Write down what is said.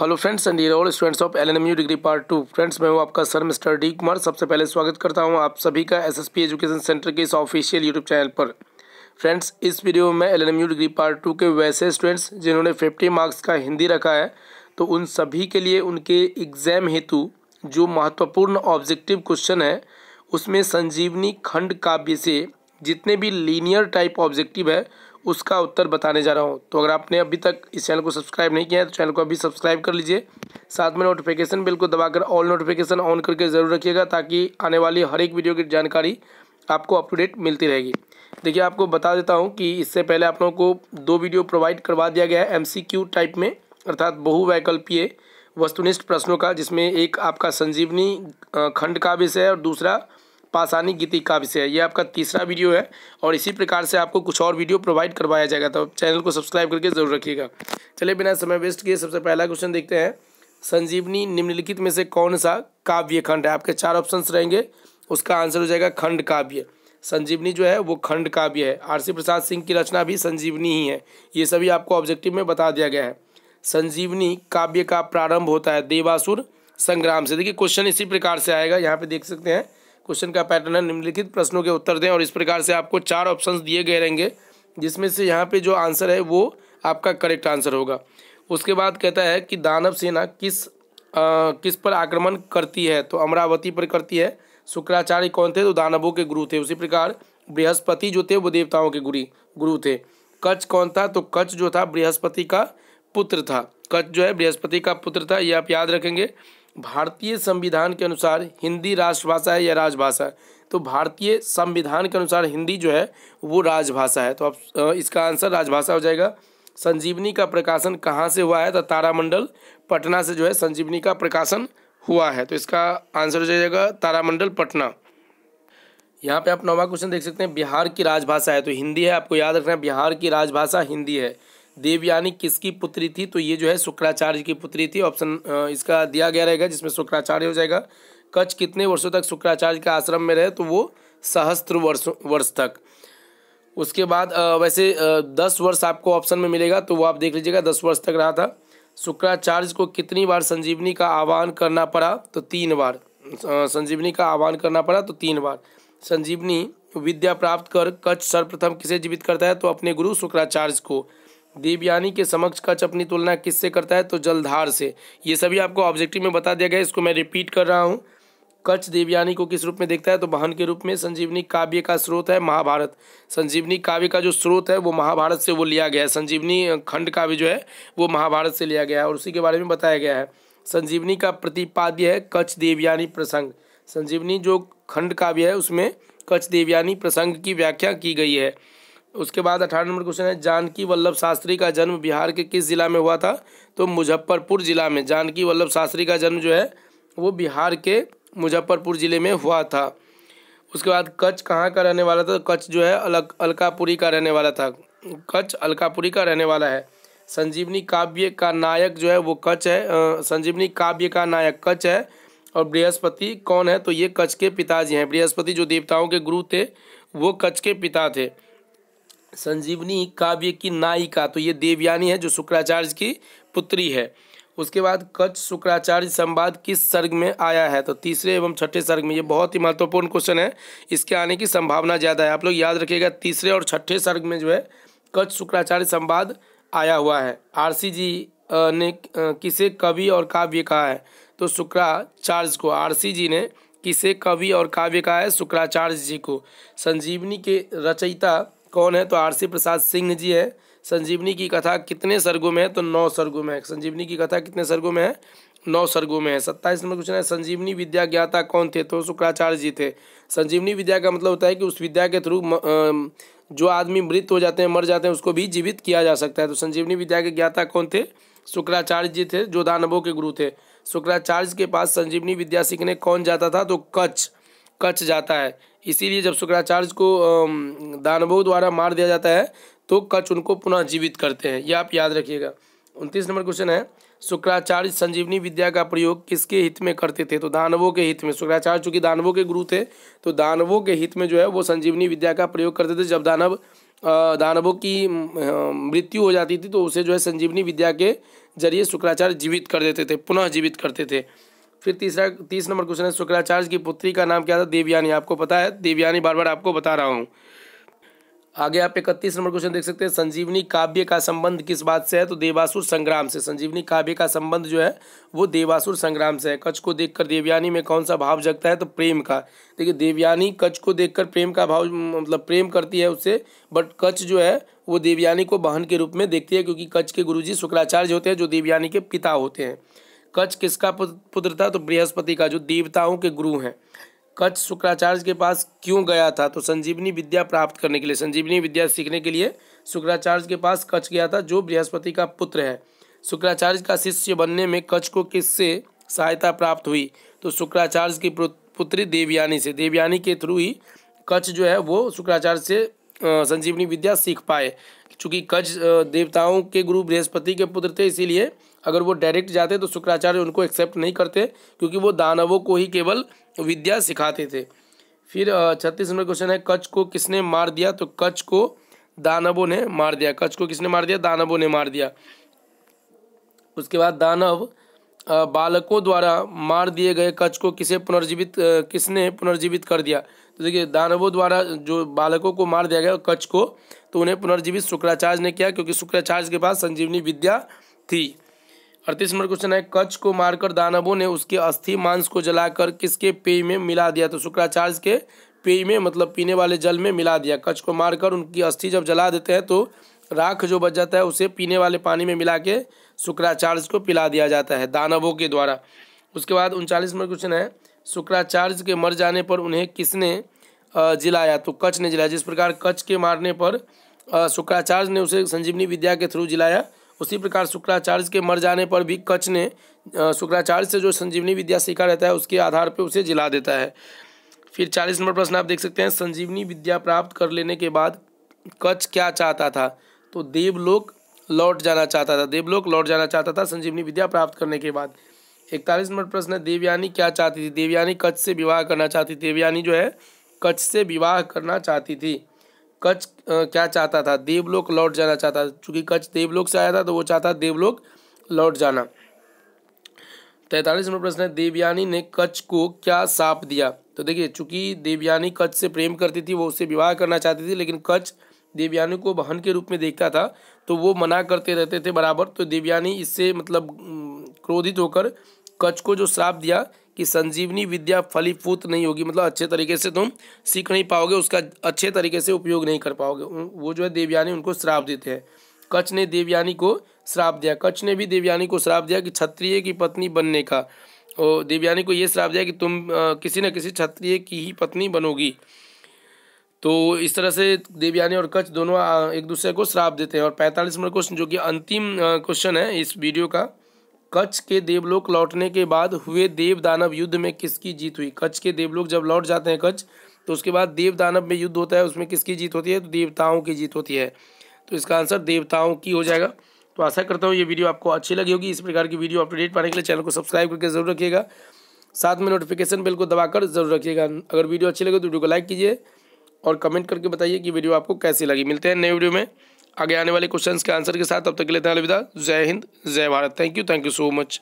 hello friends and ये all students of L N M U degree part two friends मैं हूं आपका sir mister D Kumar सबसे पहले स्वागत करता हूँ आप सभी का एसएसपी एजुकेशन सेंटर के इस ऑफिशियल यूट्यूब चैनल पर फ्रेंड्स इस वीडियो में L N M U degree part two के वैसे स्टूडेंट्स जिन्होंने फिफ्टी मार्क्स का हिंदी रखा है तो उन सभी के लिए उनके एग्ज़ाम हेतु जो महत्वपूर्ण ऑब्जेक्टिव क्वेश्चन है उसमें संजीवनी खंड काव्य से जितने भी लीनियर टाइप ऑब्जेक्टिव है उसका उत्तर बताने जा रहा हूँ तो अगर आपने अभी तक इस चैनल को सब्सक्राइब नहीं किया है तो चैनल को अभी सब्सक्राइब कर लीजिए साथ में नोटिफिकेशन बिल को दबाकर ऑल नोटिफिकेशन ऑन करके ज़रूर रखिएगा ताकि आने वाली हर एक वीडियो की जानकारी आपको अप टू डेट मिलती रहेगी देखिए आपको बता देता हूँ कि इससे पहले आप लोगों को दो वीडियो प्रोवाइड करवा दिया गया है एम टाइप में अर्थात बहुवैकल्पीय वस्तुनिष्ठ प्रश्नों का जिसमें एक आपका संजीवनी खंड का विषय है और दूसरा पासानी गीति काव्य से है ये आपका तीसरा वीडियो है और इसी प्रकार से आपको कुछ और वीडियो प्रोवाइड करवाया जाएगा तो चैनल को सब्सक्राइब करके जरूर रखिएगा चलिए बिना समय वेस्ट किए सबसे पहला क्वेश्चन देखते हैं संजीवनी निम्नलिखित में से कौन सा काव्य खंड है आपके चार ऑप्शन रहेंगे उसका आंसर हो जाएगा खंड काव्य संजीवनी जो है वो खंड काव्य है आरसी प्रसाद सिंह की रचना भी संजीवनी ही है ये सभी आपको ऑब्जेक्टिव में बता दिया गया है संजीवनी काव्य का प्रारंभ होता है देवासुर संग्राम से देखिए क्वेश्चन इसी प्रकार से आएगा यहाँ पे देख सकते हैं क्वेश्चन का पैटर्न है निम्नलिखित प्रश्नों के उत्तर दें और इस प्रकार से आपको चार ऑप्शन दिए गए रहेंगे जिसमें से यहाँ पे जो आंसर है वो आपका करेक्ट आंसर होगा उसके बाद कहता है कि दानव सेना किस आ, किस पर आक्रमण करती है तो अमरावती पर करती है शुक्राचार्य कौन थे तो दानवों के गुरु थे उसी प्रकार बृहस्पति जो थे वो देवताओं के गुरी गुरु थे कच्छ कौन था तो कच्छ जो था बृहस्पति का पुत्र था कच्छ जो है बृहस्पति का पुत्र था ये आप याद रखेंगे भारतीय संविधान के अनुसार हिंदी राष्ट्रभाषा है या राजभाषा है तो भारतीय संविधान के अनुसार हिंदी जो है वो राजभाषा है तो आप इसका आंसर राजभाषा हो जाएगा संजीवनी का प्रकाशन कहाँ से हुआ है तो तारामंडल पटना से जो है संजीवनी का प्रकाशन हुआ है तो इसका आंसर हो जाएगा तारामंडल पटना यहाँ पे आप नौवा क्वेश्चन देख सकते हैं बिहार की राजभाषा है तो हिंदी है आपको याद रखना है बिहार की राजभाषा हिंदी है देवयानी किसकी पुत्री थी तो ये जो है शुक्राचार्य की पुत्री थी ऑप्शन इसका दिया गया रहेगा जिसमें शुक्राचार्य हो जाएगा कच्छ कितने वर्षों तक शुक्राचार्य के आश्रम में रहे तो वो सहस्त्र वर्ष वर्ष तक उसके बाद वैसे दस वर्ष आपको ऑप्शन में मिलेगा तो वो आप देख लीजिएगा दस वर्ष तक रहा था शुक्राचार्य को कितनी बार संजीवनी का आह्वान करना पड़ा तो तीन बार संजीवनी का आह्वान करना पड़ा तो तीन बार संजीवनी विद्या प्राप्त कर कच्छ सर्वप्रथम किसे जीवित करता है तो अपने गुरु शुक्राचार्य को देवयानी के समक्ष कच्छ अपनी तुलना किससे करता है तो जलधार से ये सभी आपको ऑब्जेक्टिव में बता दिया गया इसको मैं रिपीट कर रहा हूँ कच्छ देवयानी को किस रूप में देखता है तो वाहन के रूप में संजीवनी काव्य का स्रोत है महाभारत संजीवनी काव्य का जो स्रोत है वो महाभारत से वो लिया गया है संजीवनी खंड काव्य जो है वो महाभारत से लिया गया है और उसी के बारे में बताया गया है संजीवनी का प्रतिपाद्य है कच्छ देवयानी प्रसंग संजीवनी जो खंड काव्य है उसमें कच्छ देवयानी प्रसंग की व्याख्या की गई है उसके बाद अठारह नंबर क्वेश्चन है जानकी वल्लभ शास्त्री का जन्म बिहार के किस ज़िला में हुआ था तो मुजफ्फरपुर ज़िला में जानकी वल्लभ शास्त्री का जन्म जो है वो बिहार के मुजफ्फरपुर ज़िले में हुआ था उसके बाद कच्छ कहाँ का रहने वाला था तो कच्छ जो है अलक अलकापुरी का रहने वाला था कच्छ अलकापुरी का रहने वाला है संजीवनी काव्य का नायक जो है वो कच्छ है संजीवनी काव्य का नायक कच्छ है और बृहस्पति कौन है तो ये कच्छ के पिताजी हैं बृहस्पति जो देवताओं के गुरु थे वो कच्छ के पिता थे संजीवनी काव्य की नायिका तो ये देवयानी है जो शुक्राचार्य की पुत्री है उसके बाद कच्छ शुक्राचार्य संवाद किस सर्ग में आया है तो तीसरे एवं छठे सर्ग में ये बहुत ही महत्वपूर्ण क्वेश्चन है इसके आने की संभावना ज़्यादा है आप लोग याद रखिएगा तीसरे और छठे सर्ग में जो है कच्छ शुक्राचार्य संवाद आया हुआ है आरसी जी ने किसे कवि और काव्य कहा है तो शुक्राचार्य को आरसी जी ने किसे कवि और काव्य कहा है शुक्राचार्य जी को संजीवनी के रचयिता कौन है तो आरसी प्रसाद सिंह जी है संजीवनी की कथा कितने सर्गों में है तो नौ सर्गों में है संजीवनी की कथा कितने सर्गों में है नौ सर्गों में है सत्ताईस नंबर क्वेश्चन है संजीवनी विद्या ज्ञाता कौन थे तो शुक्राचार्य जी थे संजीवनी विद्या का मतलब होता है कि उस विद्या के थ्रू जो आदमी मृत हो जाते हैं मर जाते हैं उसको भी जीवित किया जा सकता है तो संजीवनी विद्या के ज्ञाता कौन थे शुक्राचार्य जी थे जो दानवों के गुरु थे शुक्राचार्य के पास संजीवनी विद्या सीखने कौन जाता था तो कच्छ कच जाता है इसीलिए जब शुक्राचार्य को दानवों द्वारा मार दिया जाता है तो कच उनको पुनः जीवित करते हैं यह आप याद रखिएगा उनतीस नंबर क्वेश्चन है शुक्राचार्य संजीवनी विद्या का प्रयोग किसके हित में करते थे तो दानवों के हित में शुक्राचार्य चूंकि दानवों के गुरु थे तो दानवों के हित में जो है वो संजीवनी विद्या का प्रयोग करते थे जब दानव दानवों की मृत्यु हो जाती थी तो उसे जो है संजीवनी विद्या के जरिए शुक्राचार्य जीवित कर देते थे पुनः जीवित करते थे फिर तीसरा तीस नंबर क्वेश्चन है शुक्राचार्य की पुत्री का नाम क्या था देवयानी आपको पता है देवयानी बार बार आपको बता रहा हूँ आगे आप इकतीस नंबर क्वेश्चन देख सकते हैं संजीवनी काव्य का संबंध किस बात से है तो देवासुर संग्राम से संजीवनी काव्य का संबंध जो है वो देवासुर संग्राम से है कच्छ को देखकर देवयानी में कौन सा भाव जगता है तो प्रेम का देखिए देवयानी कच्छ को देखकर प्रेम का भाव मतलब प्रेम करती है उससे बट कच्छ जो है वो देवयानी को बहन के रूप में देखती है क्योंकि कच्छ के गुरु शुक्राचार्य होते हैं जो देवयानी के पिता होते हैं कच्छ किसका पुत्र था तो बृहस्पति का जो देवताओं के गुरु हैं कच्छ शुक्राचार्य के पास क्यों गया था तो संजीवनी विद्या प्राप्त करने के लिए संजीवनी विद्या सीखने के लिए शुक्राचार्य के पास कच्छ गया था जो बृहस्पति का पुत्र है शुक्राचार्य का शिष्य बनने में कच्छ को किससे सहायता प्राप्त हुई तो शुक्राचार्य की पुत्री देवयानी से देवयानी के थ्रू ही कच्छ जो है वो शुक्राचार्य से संजीवनी विद्या सीख पाए चूँकि कच्छ देवताओं के गुरु बृहस्पति के पुत्र थे इसीलिए अगर वो डायरेक्ट जाते तो शुक्राचार्य उनको एक्सेप्ट नहीं करते क्योंकि वो दानवों को ही केवल विद्या सिखाते थे फिर छत्तीस नंबर क्वेश्चन है कच्छ को किसने मार दिया तो कच्छ को दानवों ने मार दिया कच्छ को किसने मार दिया दानवों ने मार दिया उसके बाद दानव बालकों द्वारा मार दिए गए कच्छ को किसे पुनर्जीवित किसने पुनर्जीवित कर दिया तो देखिए दानवों द्वारा जो बालकों को मार दिया गया कच्छ को तो उन्हें पुनर्जीवित शुक्राचार्य ने किया क्योंकि शुक्राचार्य के पास संजीवनी विद्या थी अड़तीस नंबर क्वेश्चन है कच्छ को मारकर दानवों ने उसके अस्थि मांस को जलाकर किसके पेय में मिला दिया तो शुक्राचार्य के पेय में मतलब पीने वाले जल में मिला दिया कच्छ को मारकर उनकी अस्थि जब जला देते हैं तो राख जो बच जाता है उसे पीने वाले पानी में मिला के शुक्राचार्य को पिला दिया जाता है दानवों के द्वारा उसके बाद उनचालीस नंबर क्वेश्चन है शुक्राचार्य के मर जाने पर उन्हें किसने जिलाया तो कच्छ ने जिलाया जिस प्रकार कच्छ के मारने पर शुक्राचार्य ने उसे संजीवनी विद्या के थ्रू जिलाया उसी प्रकार शुक्राचार्य के मर जाने पर भी कच्छ ने शुक्राचार्य से जो संजीवनी विद्या सीखा रहता है उसके आधार पर उसे जिला देता है फिर चालीस नंबर प्रश्न आप देख सकते हैं संजीवनी विद्या प्राप्त कर लेने के बाद कच्छ क्या चाहता था तो देवलोक लौट जाना चाहता था देवलोक लौट जाना चाहता था संजीवनी विद्या प्राप्त करने के बाद इकतालीस नंबर प्रश्न है देवयानी क्या चाहती थी देवयानी कच्छ से विवाह करना चाहती थी देवयानी जो है कच्छ से विवाह करना चाहती थी कच्छ क्या चाहता था देवलोक लौट जाना चाहता था चूंकि कच्छ देवलोक से आया था तो वो चाहता देवलोक लौट जाना तैतालीस नंबर प्रश्न है देवयानी ने कच्छ को क्या साप दिया तो देखिए चूंकि देवयानी कच्छ से प्रेम करती थी वो उससे विवाह करना चाहती थी लेकिन कच्छ देवयानी को बहन के रूप में देखता था तो वो मना करते रहते थे बराबर तो देवयानी इससे मतलब क्रोधित होकर कच्छ को जो श्राप दिया कि संजीवनी विद्या फलीफूत नहीं होगी मतलब अच्छे तरीके से तुम सीख नहीं पाओगे उसका अच्छे तरीके से उपयोग नहीं कर पाओगे वो जो है देवयानी उनको श्राप देते हैं कच्छ ने देवयानी को श्राप दिया कच्छ ने भी देवयानी को श्राप दिया कि क्षत्रिय की पत्नी बनने का और देवयानी को ये श्राप दिया कि तुम किसी न किसी क्षत्रिय की ही पत्नी बनोगी तो इस तरह से देवयानी और कच्छ दोनों एक दूसरे को श्राप देते हैं और पैंतालीस नंबर क्वेश्चन जो कि अंतिम क्वेश्चन है इस वीडियो का कच्छ के देवलोक लौटने के बाद हुए देव दानव युद्ध में किसकी जीत हुई कच्छ के देवलोक जब लौट जाते हैं कच्छ तो उसके बाद देव दानव में युद्ध होता है उसमें किसकी जीत होती है तो देवताओं की जीत होती है तो इसका आंसर देवताओं की हो जाएगा तो आशा करता हूँ ये वीडियो आपको अच्छी लगी होगी इस प्रकार की वीडियो अपडेट पाने के लिए चैनल को सब्सक्राइब करके जरूर रखिएगा साथ में नोटिफिकेशन बिल को दबाकर जरूर रखिएगा अगर वीडियो अच्छी लगे तो वीडियो को लाइक कीजिए और कमेंट करके बताइए कि वीडियो आपको कैसी लगी मिलते हैं नए वीडियो में आगे आने वाले क्वेश्चंस के आंसर के साथ अब तक के लिए अलविदा जय हिंद जय Bharat thank you thank you so much